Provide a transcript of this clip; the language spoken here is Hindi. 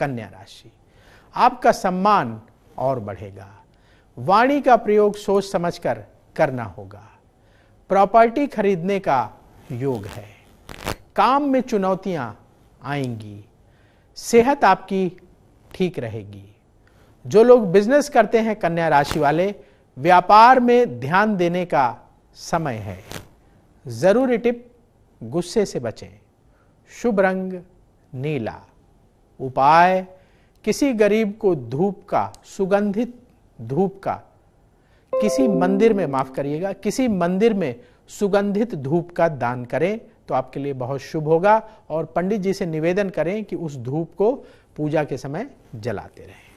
कन्या राशि आपका सम्मान और बढ़ेगा वाणी का प्रयोग सोच समझकर करना होगा प्रॉपर्टी खरीदने का योग है काम में चुनौतियां आएंगी सेहत आपकी ठीक रहेगी जो लोग बिजनेस करते हैं कन्या राशि वाले व्यापार में ध्यान देने का समय है ज़रूरी टिप गुस्से से बचें शुभ रंग नीला उपाय किसी गरीब को धूप का सुगंधित धूप का किसी मंदिर में माफ करिएगा किसी मंदिर में सुगंधित धूप का दान करें तो आपके लिए बहुत शुभ होगा और पंडित जी से निवेदन करें कि उस धूप को पूजा के समय जलाते रहें